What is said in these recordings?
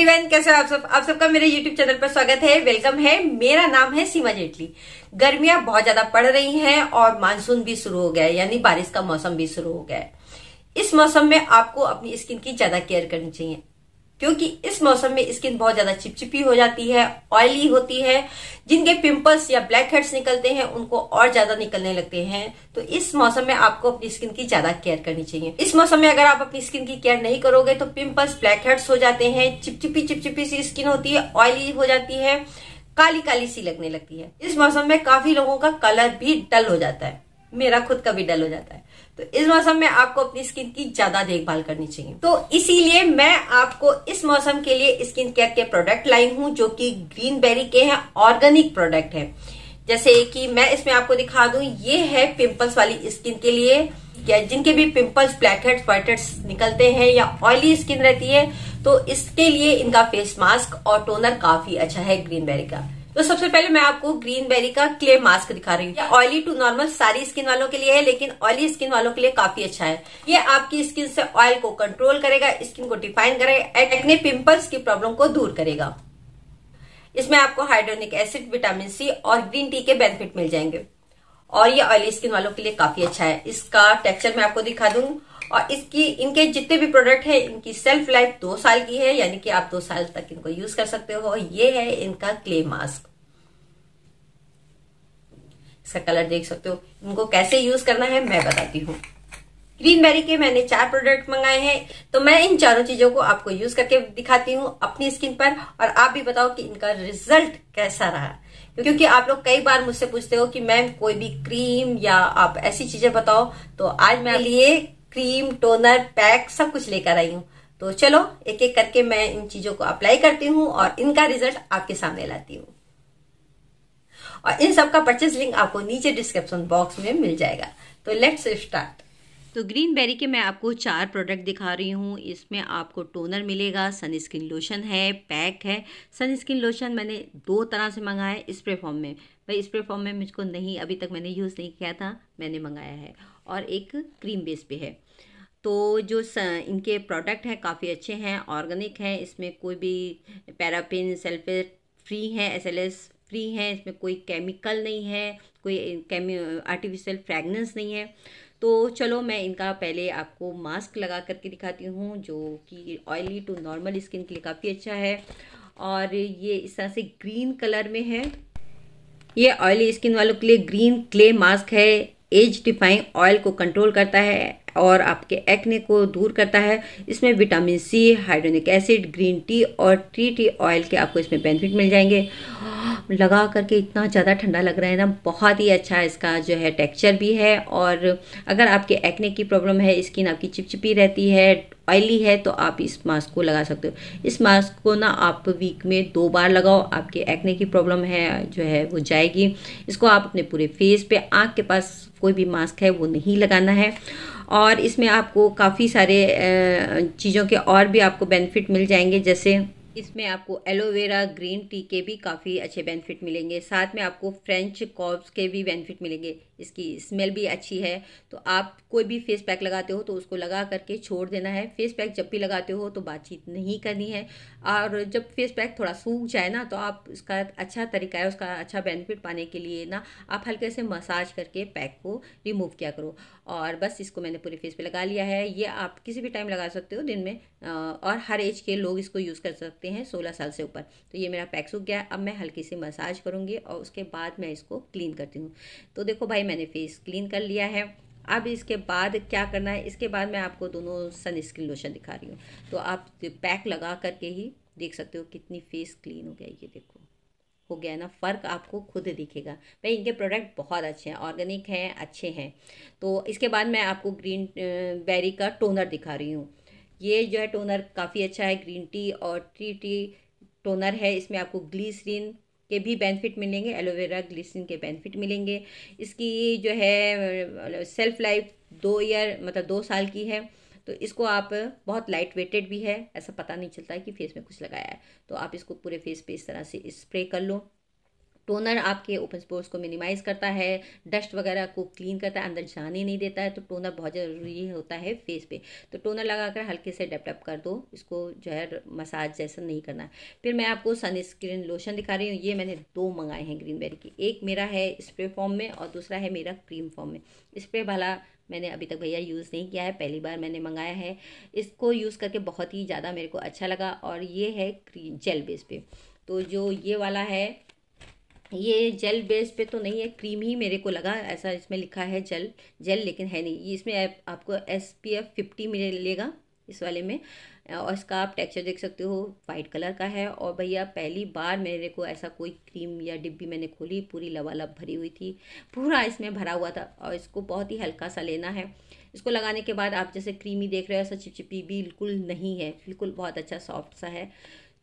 everyone कैसे आप सब आप सबका मेरे यूट्यूब चैनल पर स्वागत है वेलकम है मेरा नाम है सीमा जेटली गर्मियां बहुत ज्यादा पड़ रही हैं और मानसून भी शुरू हो गया है यानी बारिश का मौसम भी शुरू हो गया है इस मौसम में आपको अपनी स्किन की ज्यादा केयर करनी चाहिए क्योंकि इस मौसम में स्किन बहुत ज्यादा चिपचिपी हो जाती है ऑयली होती है जिनके पिंपल्स या ब्लैक हेड्स निकलते हैं उनको और ज्यादा निकलने लगते हैं तो इस मौसम में आपको अपनी स्किन की ज्यादा केयर करनी चाहिए इस मौसम में अगर आप अपनी स्किन की केयर नहीं करोगे तो पिंपल्स ब्लैक हेड्स हो जाते हैं चिपचिपी चिपचिपी सी स्किन होती है ऑयली हो जाती है काली काली सी लगने लगती है इस मौसम में काफी लोगों का कलर भी डल हो जाता है मेरा खुद का भी डल हो जाता है तो इस मौसम में आपको अपनी स्किन की ज्यादा देखभाल करनी चाहिए तो इसीलिए मैं आपको इस मौसम के लिए स्किन केयर के प्रोडक्ट लाई हूँ जो कि ग्रीन बेरी के हैं ऑर्गेनिक प्रोडक्ट है जैसे कि मैं इसमें आपको दिखा दूं ये है पिंपल्स वाली स्किन के लिए या जिनके भी पिंपल्स ब्लैकहेड्स व्हाइटहेड्स निकलते हैं या ऑयली स्किन रहती है तो इसके लिए इनका फेस मास्क और टोनर काफी अच्छा है ग्रीन बेरी का तो सबसे पहले मैं आपको ग्रीन बेरी का क्ले मास्क दिखा रही हूँ ऑयली टू नॉर्मल सारी स्किन वालों के लिए है लेकिन ऑयली स्किन वालों के लिए काफी अच्छा है ये आपकी स्किन से ऑयल को कंट्रोल करेगा स्किन को डिफाइन करेगा एक्ने पिंपल्स की प्रॉब्लम को दूर करेगा इसमें आपको हाइड्रोनिक एसिड विटामिन सी और ग्रीन टी के बेनिफिट मिल जाएंगे और ये ऑयली स्किन वालों के लिए काफी अच्छा है इसका टेक्सचर मैं आपको दिखा दूंगा और इसकी इनके जितने भी प्रोडक्ट है इनकी सेल्फ लाइफ दो साल की है यानी कि आप दो साल तक इनको यूज कर सकते हो ये है इनका क्ले मास्क इसका कलर देख सकते हो इनको कैसे यूज करना है मैं बताती हूँ ग्रीन बेरी के मैंने चार प्रोडक्ट मंगाए हैं तो मैं इन चारों चीजों को आपको यूज करके दिखाती हूँ अपनी स्किन पर और आप भी बताओ कि इनका रिजल्ट कैसा रहा क्योंकि आप लोग कई बार मुझसे पूछते हो कि मैम कोई भी क्रीम या आप ऐसी चीजें बताओ तो आज मैं लिए क्रीम टोनर पैक सब कुछ लेकर आई हूँ तो चलो एक एक करके मैं इन चीजों को अप्लाई करती हूँ और इनका रिजल्ट आपके सामने लाती हूँ और इन सब का परचेज लिंक आपको नीचे डिस्क्रिप्शन बॉक्स में मिल जाएगा तो लेट्स स्टार्ट तो ग्रीन बेरी के मैं आपको चार प्रोडक्ट दिखा रही हूँ इसमें आपको टोनर मिलेगा सनस्क्रीन लोशन है पैक है सनस्क्रीन लोशन मैंने दो तरह से मंगाया है स्प्रे फॉर्म में भाई स्प्रे फॉर्म में मुझको नहीं अभी तक मैंने यूज़ नहीं किया था मैंने मंगाया है और एक क्रीम बेस पे है तो जो स, इनके प्रोडक्ट हैं काफ़ी अच्छे हैं ऑर्गेनिक हैं इसमें कोई भी पैरापिन सल्फेट फ्री हैं एस फ्री हैं इसमें कोई केमिकल नहीं है कोई केमी आर्टिफिशियल फ्रेगनेंस नहीं है तो चलो मैं इनका पहले आपको मास्क लगा करके दिखाती हूँ जो कि ऑयली टू नॉर्मल स्किन के लिए काफ़ी अच्छा है और ये इस तरह से ग्रीन कलर में है ये ऑयली स्किन वालों के लिए ग्रीन क्ले मास्क है एज डिफाइंग ऑयल को कंट्रोल करता है और आपके एक्ने को दूर करता है इसमें vitamin C hyaluronic acid green tea और ट्री टी ऑयल के आपको इसमें बेनिफिट मिल जाएंगे लगा करके इतना ज़्यादा ठंडा लग रहा है ना बहुत ही अच्छा इसका जो है टेक्सचर भी है और अगर आपके एक्ने की प्रॉब्लम है स्किन आपकी चिपचिपी रहती है ऑयली है तो आप इस मास्क को लगा सकते हो इस मास्क को ना आप वीक में दो बार लगाओ आपके एक्ने की प्रॉब्लम है जो है वो जाएगी इसको आप अपने पूरे फेस पे आँख के पास कोई भी मास्क है वो नहीं लगाना है और इसमें आपको काफ़ी सारे चीज़ों के और भी आपको बेनिफिट मिल जाएंगे जैसे इसमें आपको एलोवेरा ग्रीन टी के भी काफ़ी अच्छे बेनिफिट मिलेंगे साथ में आपको फ्रेंच कॉब्स के भी बेनिफिट मिलेंगे इसकी स्मेल भी अच्छी है तो आप कोई भी फेस पैक लगाते हो तो उसको लगा करके छोड़ देना है फेस पैक जब भी लगाते हो तो बातचीत नहीं करनी है और जब फेस पैक थोड़ा सूख जाए ना तो आप उसका अच्छा तरीका है उसका अच्छा बेनिफिट पाने के लिए ना आप हल्के से मसाज करके पैक को रिमूव किया करो और बस इसको मैंने पूरे फेस पर लगा लिया है ये आप किसी भी टाइम लगा सकते हो दिन में और हर एज के लोग इसको यूज़ कर सकते हैं सोलह साल से ऊपर तो ये मेरा पैक सूख गया अब मैं हल्की से मसाज करूँगी और उसके बाद मैं इसको क्लीन करती हूँ तो देखो भाई मैंने फेस क्लीन कर लिया है अब इसके बाद क्या करना है इसके बाद मैं आपको दोनों सनस्क्रीन लोशन दिखा रही हूँ तो आप पैक लगा करके ही देख सकते हो कितनी फेस क्लीन हो गया ये देखो हो गया ना फ़र्क आपको खुद दिखेगा भाई इनके प्रोडक्ट बहुत अच्छे हैं ऑर्गेनिक हैं अच्छे हैं तो इसके बाद मैं आपको ग्रीन बेरी का टोनर दिखा रही हूँ ये जो है टोनर काफ़ी अच्छा है ग्रीन टी और ट्री टी टोनर है इसमें आपको ग्लीसरीन के भी बेनिफिट मिलेंगे एलोवेरा ग्लिसिन के बेनिफिट मिलेंगे इसकी जो है सेल्फ मतलब लाइफ दो ईयर मतलब दो साल की है तो इसको आप बहुत लाइट वेटेड भी है ऐसा पता नहीं चलता है कि फेस में कुछ लगाया है तो आप इसको पूरे फेस पे इस तरह से स्प्रे कर लो टोनर आपके ओपन स्पोर्स को मिनिमाइज़ करता है डस्ट वगैरह को क्लीन करता है अंदर जाने नहीं देता है तो टोनर बहुत ज़रूरी होता है फेस पे तो टोनर लगाकर हल्के से डेपटप कर दो इसको जो है मसाज जैसा नहीं करना फिर मैं आपको सनस्क्रीन लोशन दिखा रही हूँ ये मैंने दो मंगाए हैं ग्रीनबेरी की एक मेरा है स्प्रे फॉर्म में और दूसरा है मेरा क्रीम फॉर्म में स्प्रे वाला मैंने अभी तक भैया यूज़ नहीं किया है पहली बार मैंने मंगाया है इसको यूज़ करके बहुत ही ज़्यादा मेरे को अच्छा लगा और ये है जेल बेस पे तो जो ये वाला है ये जेल बेस पे तो नहीं है क्रीम ही मेरे को लगा ऐसा इसमें लिखा है जेल जेल लेकिन है नहीं ये इसमें आप, आपको एस पी एफ फिफ्टी मिलेगा इस वाले में और इसका आप टेक्सचर देख सकते हो वाइट कलर का है और भैया पहली बार मेरे को ऐसा कोई क्रीम या डिब्बी मैंने खोली पूरी लवालब भरी हुई थी पूरा इसमें भरा हुआ था और इसको बहुत ही हल्का सा लेना है इसको लगाने के बाद आप जैसे क्रीमी देख रहे हो ऐसा चिपचिपी बिल्कुल नहीं है बिल्कुल बहुत अच्छा सॉफ्ट सा है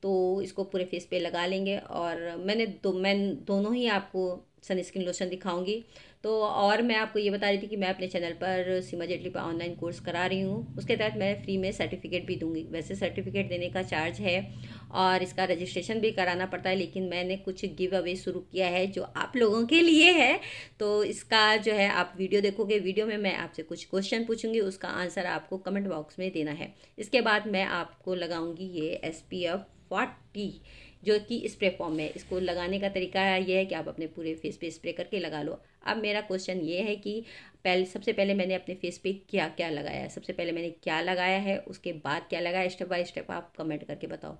तो इसको पूरे फेस पे लगा लेंगे और मैंने दो मैं दोनों ही आपको सनस्क्रीन लोशन दिखाऊंगी तो और मैं आपको ये बता रही थी कि मैं अपने चैनल पर सीमा जेटली पर ऑनलाइन कोर्स करा रही हूँ उसके तहत मैं फ्री में सर्टिफिकेट भी दूँगी वैसे सर्टिफिकेट देने का चार्ज है और इसका रजिस्ट्रेशन भी कराना पड़ता है लेकिन मैंने कुछ गिव अवे शुरू किया है जो आप लोगों के लिए है तो इसका जो है आप वीडियो देखोगे वीडियो में मैं आपसे कुछ क्वेश्चन पूछूंगी उसका आंसर आपको कमेंट बॉक्स में देना है इसके बाद मैं आपको लगाऊंगी ये एस पी एफ फोर्टी जो कि स्प्रे फॉर्म है इसको लगाने का तरीका यह है कि आप अपने पूरे फेस पे स्प्रे करके लगा लो अब मेरा क्वेश्चन ये है कि पहले सबसे पहले मैंने अपने फेस पे क्या क्या लगाया सबसे पहले मैंने क्या लगाया है उसके बाद क्या लगाया स्टेप बाय स्टेप आप कमेंट करके बताओ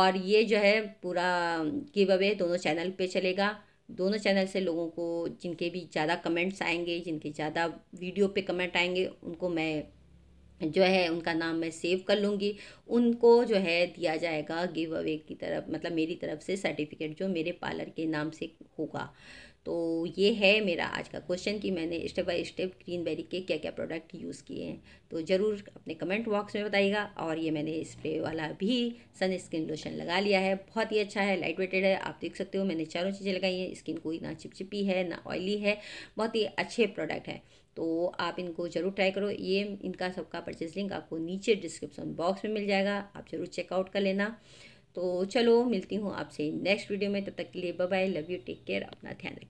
और ये जो है पूरा गिव अवे दोनों चैनल पे चलेगा दोनों चैनल से लोगों को जिनके भी ज़्यादा कमेंट्स आएंगे जिनके ज़्यादा वीडियो पे कमेंट आएंगे उनको मैं जो है उनका नाम मैं सेव कर लूँगी उनको जो है दिया जाएगा गिव अवे की तरफ मतलब मेरी तरफ से सर्टिफिकेट जो मेरे पार्लर के नाम से होगा तो ये है मेरा आज का क्वेश्चन कि मैंने step by step Greenberry berry के क्या क्या प्रोडक्ट यूज़ किए हैं तो ज़रूर अपने कमेंट बॉक्स में बताइएगा और ये मैंने स्प्रे वाला भी सनस्क्रीन लोशन लगा लिया है बहुत ही अच्छा है लाइट वेटेड है आप देख सकते हो मैंने चारों चीज़ें लगाई हैं स्किन कोई ना चिपचिपी है ना ऑयली है बहुत ही अच्छे प्रोडक्ट हैं तो आप इनको ज़रूर ट्राई करो ये इनका सबका परचेज लिंक आपको नीचे डिस्क्रिप्सन बॉक्स में मिल जाएगा आप ज़रूर चेकआउट कर लेना तो चलो मिलती हूँ आपसे नेक्स्ट वीडियो में तब तक के लिए bye love you take care अपना ध्यान रखें